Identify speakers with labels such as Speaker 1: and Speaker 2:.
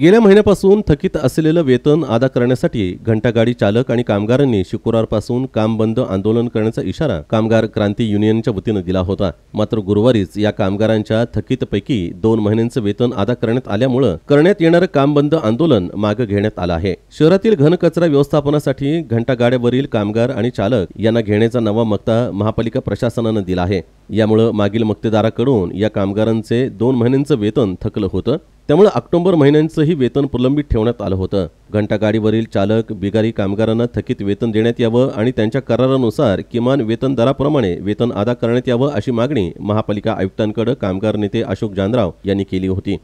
Speaker 1: गेल्या महिन्यापासून थकीत असलेलं वेतन अदा करण्यासाठी घंटागाडी चालक आणि कामगारांनी शुक्रवारपासून काम बंद आंदोलन करण्याचा इशारा कामगार क्रांती युनियनच्या वतीनं दिला होता मात्र गुरुवारीच या कामगारांच्या थकीतपैकी दोन महिन्यांचं वेतन अदा करण्यात आल्यामुळं करण्यात येणारं काम बंद आंदोलन मागे घेण्यात आलं आहे शहरातील घनकचरा व्यवस्थापनासाठी घंटागाड्यावरील कामगार आणि चालक यांना घेण्याचा नवा मक्ता महापालिका प्रशासनानं दिला आहे यामुळं मागील मक्तेदाराकडून या कामगारांचे दोन महिन्यांचं वेतन थकलं होतं त्यामुळे ऑक्टोबर महिन्यांचंही वेतन प्रलंबित ठेवण्यात आलं होतं घंटागाडीवरील चालक बिगारी कामगारांना थकीत वेतन देण्यात यावं आणि त्यांच्या करारानुसार किमान वेतन दराप्रमाणे वेतन अदा करण्यात यावं अशी मागणी महापालिका आयुक्तांकडे कामगार नेते अशोक जानराव यांनी केली होती